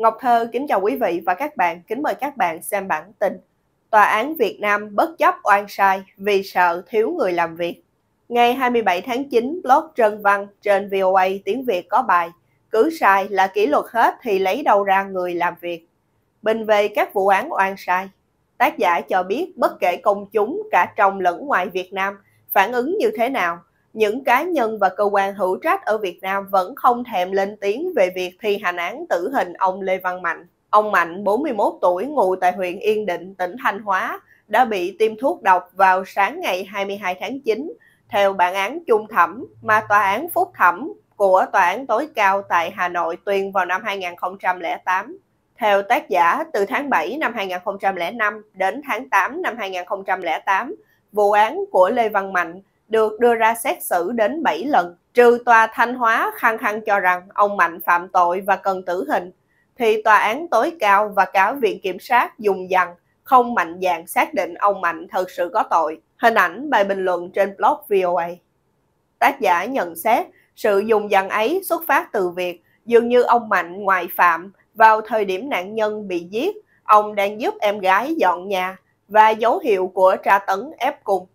Ngọc Thơ kính chào quý vị và các bạn, kính mời các bạn xem bản tin. Tòa án Việt Nam bất chấp oan sai vì sợ thiếu người làm việc. Ngày 27 tháng 9, blog Trân Văn trên VOA tiếng Việt có bài Cứ sai là kỷ luật hết thì lấy đâu ra người làm việc. Bình về các vụ án oan sai, tác giả cho biết bất kể công chúng cả trong lẫn ngoài Việt Nam phản ứng như thế nào những cá nhân và cơ quan hữu trách ở Việt Nam vẫn không thèm lên tiếng về việc thi hành án tử hình ông Lê Văn Mạnh. Ông Mạnh, 41 tuổi, ngụ tại huyện Yên Định, tỉnh Thanh Hóa, đã bị tiêm thuốc độc vào sáng ngày 22 tháng 9, theo bản án chung thẩm mà tòa án phúc thẩm của tòa án tối cao tại Hà Nội tuyên vào năm 2008. Theo tác giả, từ tháng 7 năm 2005 đến tháng 8 năm 2008, vụ án của Lê Văn Mạnh được đưa ra xét xử đến 7 lần. Trừ tòa Thanh Hóa khăng khăng cho rằng ông Mạnh phạm tội và cần tử hình, thì tòa án tối cao và cả viện kiểm sát dùng dằn không mạnh dạn xác định ông Mạnh thật sự có tội. Hình ảnh bài bình luận trên blog VOA. Tác giả nhận xét sự dùng dằn ấy xuất phát từ việc dường như ông Mạnh ngoại phạm vào thời điểm nạn nhân bị giết, ông đang giúp em gái dọn nhà và dấu hiệu của tra tấn ép cùng.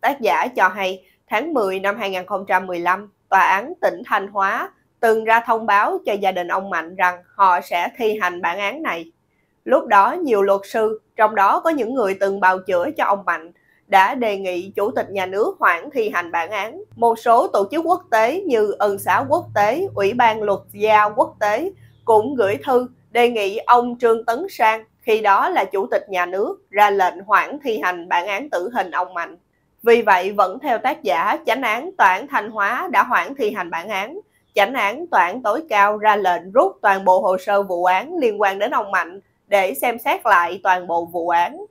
Tác giả cho hay tháng 10 năm 2015, Tòa án tỉnh Thanh Hóa từng ra thông báo cho gia đình ông Mạnh rằng họ sẽ thi hành bản án này. Lúc đó nhiều luật sư, trong đó có những người từng bào chữa cho ông Mạnh, đã đề nghị Chủ tịch nhà nước hoãn thi hành bản án. Một số tổ chức quốc tế như Ân xã quốc tế, Ủy ban luật gia quốc tế cũng gửi thư đề nghị ông Trương Tấn Sang, khi đó là Chủ tịch nhà nước, ra lệnh hoãn thi hành bản án tử hình ông Mạnh. Vì vậy, vẫn theo tác giả, chánh án tòa án Thanh Hóa đã hoãn thi hành bản án. Chánh án tòa án tối cao ra lệnh rút toàn bộ hồ sơ vụ án liên quan đến ông Mạnh để xem xét lại toàn bộ vụ án.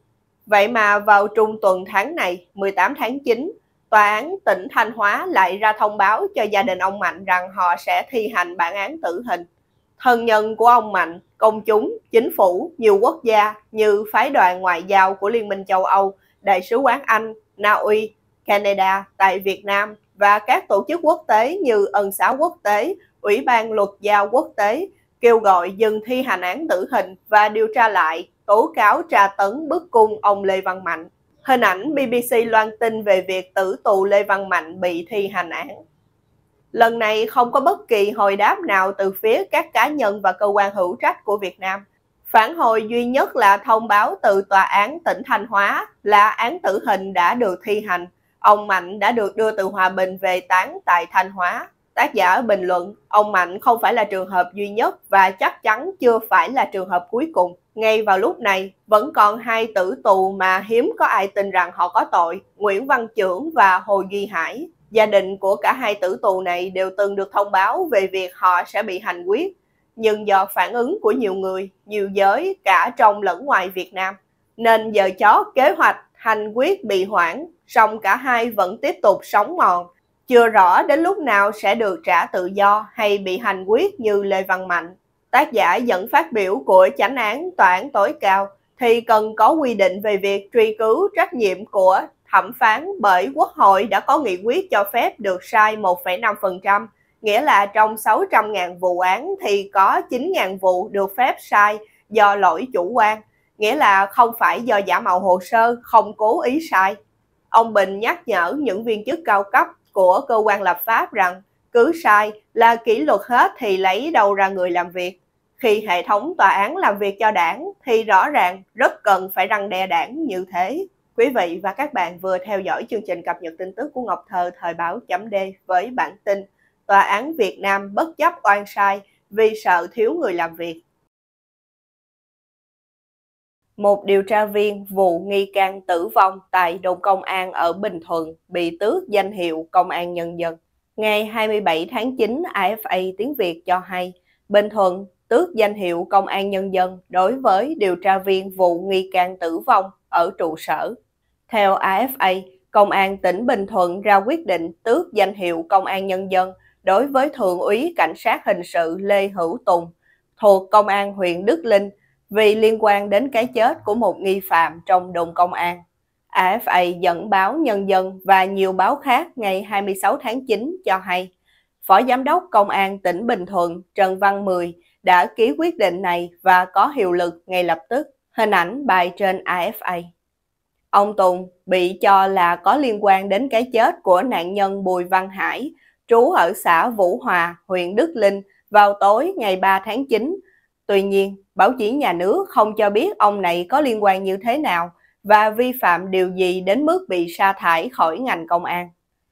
Vậy mà vào trung tuần tháng này, 18 tháng 9, tòa án tỉnh Thanh Hóa lại ra thông báo cho gia đình ông Mạnh rằng họ sẽ thi hành bản án tử hình. Thân nhân của ông Mạnh, công chúng, chính phủ, nhiều quốc gia như phái đoàn ngoại giao của Liên minh châu Âu, Đại sứ quán Anh, Na Uy, Canada tại Việt Nam và các tổ chức quốc tế như Ân xá quốc tế, Ủy ban luật gia quốc tế kêu gọi dừng thi hành án tử hình và điều tra lại tố cáo tra tấn bức cung ông Lê Văn Mạnh. Hình ảnh BBC loan tin về việc tử tù Lê Văn Mạnh bị thi hành án. Lần này không có bất kỳ hồi đáp nào từ phía các cá nhân và cơ quan hữu trách của Việt Nam. Phản hồi duy nhất là thông báo từ tòa án tỉnh Thanh Hóa là án tử hình đã được thi hành. Ông Mạnh đã được đưa từ Hòa Bình về tán tại Thanh Hóa. Tác giả bình luận, ông Mạnh không phải là trường hợp duy nhất và chắc chắn chưa phải là trường hợp cuối cùng. Ngay vào lúc này, vẫn còn hai tử tù mà hiếm có ai tin rằng họ có tội, Nguyễn Văn Trưởng và Hồ Duy Hải. Gia đình của cả hai tử tù này đều từng được thông báo về việc họ sẽ bị hành quyết nhưng do phản ứng của nhiều người, nhiều giới cả trong lẫn ngoài Việt Nam, nên giờ chó kế hoạch hành quyết bị hoãn, song cả hai vẫn tiếp tục sống mòn. Chưa rõ đến lúc nào sẽ được trả tự do hay bị hành quyết như Lê Văn Mạnh. Tác giả dẫn phát biểu của chánh án tòa án tối cao thì cần có quy định về việc truy cứu trách nhiệm của thẩm phán bởi Quốc hội đã có nghị quyết cho phép được sai 1,5% nghĩa là trong 600.000 vụ án thì có 9.000 vụ được phép sai do lỗi chủ quan, nghĩa là không phải do giả mạo hồ sơ, không cố ý sai. Ông Bình nhắc nhở những viên chức cao cấp của cơ quan lập pháp rằng cứ sai là kỷ luật hết thì lấy đâu ra người làm việc. Khi hệ thống tòa án làm việc cho đảng thì rõ ràng rất cần phải răng đe đảng như thế. Quý vị và các bạn vừa theo dõi chương trình cập nhật tin tức của Ngọc Thơ thời báo chấm D với bản tin Tòa án Việt Nam bất chấp oan sai vì sợ thiếu người làm việc. Một điều tra viên vụ nghi can tử vong tại đồn công an ở Bình Thuận bị tước danh hiệu Công an Nhân dân. Ngày 27 tháng 9, AFA Tiếng Việt cho hay Bình Thuận tước danh hiệu Công an Nhân dân đối với điều tra viên vụ nghi can tử vong ở trụ sở. Theo AFA, Công an tỉnh Bình Thuận ra quyết định tước danh hiệu Công an Nhân dân đối với Thượng úy Cảnh sát hình sự Lê Hữu Tùng thuộc Công an huyện Đức Linh vì liên quan đến cái chết của một nghi phạm trong đồn công an. AFA dẫn báo Nhân dân và nhiều báo khác ngày 26 tháng 9 cho hay, Phó Giám đốc Công an tỉnh Bình Thuận Trần Văn Mười đã ký quyết định này và có hiệu lực ngay lập tức. Hình ảnh bài trên AFA. Ông Tùng bị cho là có liên quan đến cái chết của nạn nhân Bùi Văn Hải, trú ở xã Vũ Hòa, huyện Đức Linh vào tối ngày 3 tháng 9. Tuy nhiên, báo chí nhà nước không cho biết ông này có liên quan như thế nào và vi phạm điều gì đến mức bị sa thải khỏi ngành công an.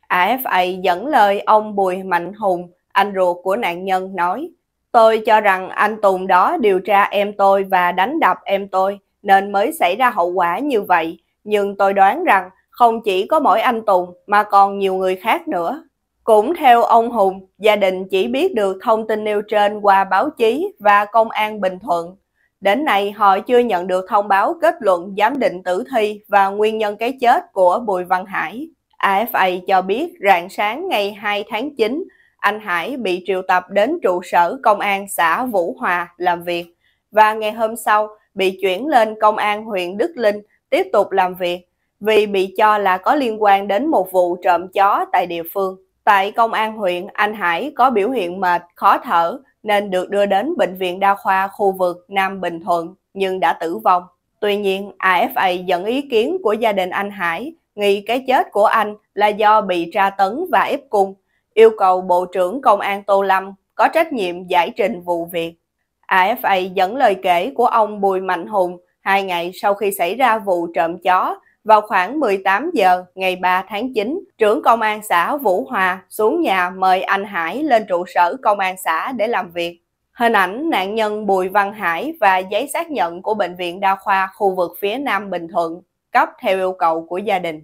AFA dẫn lời ông Bùi Mạnh Hùng, anh ruột của nạn nhân nói, Tôi cho rằng anh Tùng đó điều tra em tôi và đánh đập em tôi nên mới xảy ra hậu quả như vậy. Nhưng tôi đoán rằng không chỉ có mỗi anh Tùng mà còn nhiều người khác nữa. Cũng theo ông Hùng, gia đình chỉ biết được thông tin nêu trên qua báo chí và công an Bình Thuận. Đến nay, họ chưa nhận được thông báo kết luận giám định tử thi và nguyên nhân cái chết của Bùi Văn Hải. AFA cho biết rạng sáng ngày 2 tháng 9, anh Hải bị triệu tập đến trụ sở công an xã Vũ Hòa làm việc và ngày hôm sau bị chuyển lên công an huyện Đức Linh tiếp tục làm việc vì bị cho là có liên quan đến một vụ trộm chó tại địa phương. Tại công an huyện, anh Hải có biểu hiện mệt, khó thở nên được đưa đến bệnh viện đa khoa khu vực Nam Bình Thuận nhưng đã tử vong. Tuy nhiên, AFA dẫn ý kiến của gia đình anh Hải nghi cái chết của anh là do bị tra tấn và ép cung, yêu cầu Bộ trưởng Công an Tô Lâm có trách nhiệm giải trình vụ việc. AFA dẫn lời kể của ông Bùi Mạnh Hùng hai ngày sau khi xảy ra vụ trộm chó vào khoảng 18 giờ ngày 3 tháng 9, trưởng công an xã Vũ Hòa xuống nhà mời anh Hải lên trụ sở công an xã để làm việc. Hình ảnh nạn nhân Bùi Văn Hải và giấy xác nhận của Bệnh viện Đa khoa khu vực phía Nam Bình Thuận cấp theo yêu cầu của gia đình.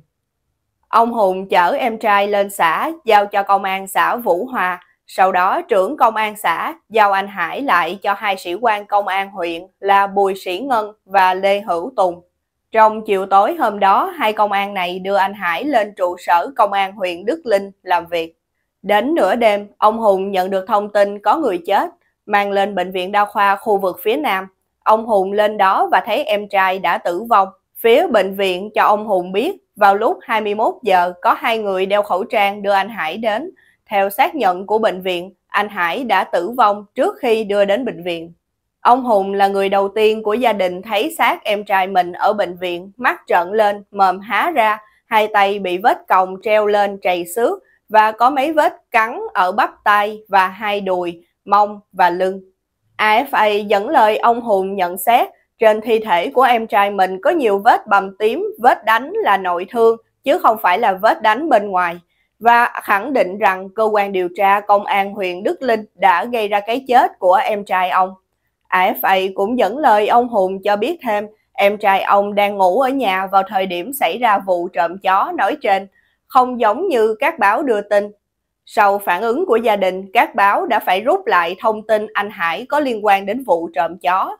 Ông Hùng chở em trai lên xã giao cho công an xã Vũ Hòa, sau đó trưởng công an xã giao anh Hải lại cho hai sĩ quan công an huyện là Bùi Sĩ Ngân và Lê Hữu Tùng trong chiều tối hôm đó, hai công an này đưa anh Hải lên trụ sở công an huyện Đức Linh làm việc. Đến nửa đêm, ông Hùng nhận được thông tin có người chết, mang lên bệnh viện đa khoa khu vực phía Nam. Ông Hùng lên đó và thấy em trai đã tử vong. Phía bệnh viện cho ông Hùng biết vào lúc 21 giờ có hai người đeo khẩu trang đưa anh Hải đến. Theo xác nhận của bệnh viện, anh Hải đã tử vong trước khi đưa đến bệnh viện. Ông Hùng là người đầu tiên của gia đình thấy xác em trai mình ở bệnh viện, mắt trợn lên, mồm há ra, hai tay bị vết còng treo lên trầy xước và có mấy vết cắn ở bắp tay và hai đùi, mông và lưng. AFA dẫn lời ông Hùng nhận xét trên thi thể của em trai mình có nhiều vết bầm tím, vết đánh là nội thương chứ không phải là vết đánh bên ngoài và khẳng định rằng cơ quan điều tra công an huyện Đức Linh đã gây ra cái chết của em trai ông. AFA cũng dẫn lời ông Hùng cho biết thêm em trai ông đang ngủ ở nhà vào thời điểm xảy ra vụ trộm chó nói trên, không giống như các báo đưa tin. Sau phản ứng của gia đình, các báo đã phải rút lại thông tin anh Hải có liên quan đến vụ trộm chó.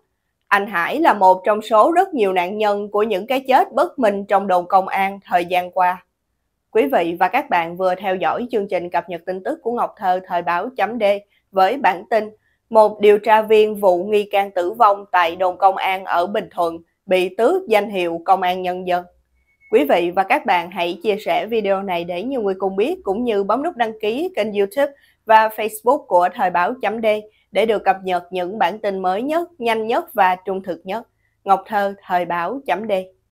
Anh Hải là một trong số rất nhiều nạn nhân của những cái chết bất minh trong đồn công an thời gian qua. Quý vị và các bạn vừa theo dõi chương trình cập nhật tin tức của Ngọc Thơ thời báo chấm D với bản tin một điều tra viên vụ nghi can tử vong tại đồn công an ở Bình Thuận bị tước danh hiệu công an nhân dân. Quý vị và các bạn hãy chia sẻ video này để nhiều người cùng biết cũng như bấm nút đăng ký kênh YouTube và Facebook của Thời báo chấm D để được cập nhật những bản tin mới nhất, nhanh nhất và trung thực nhất. Ngọc Thơ, Thời báo chấm D.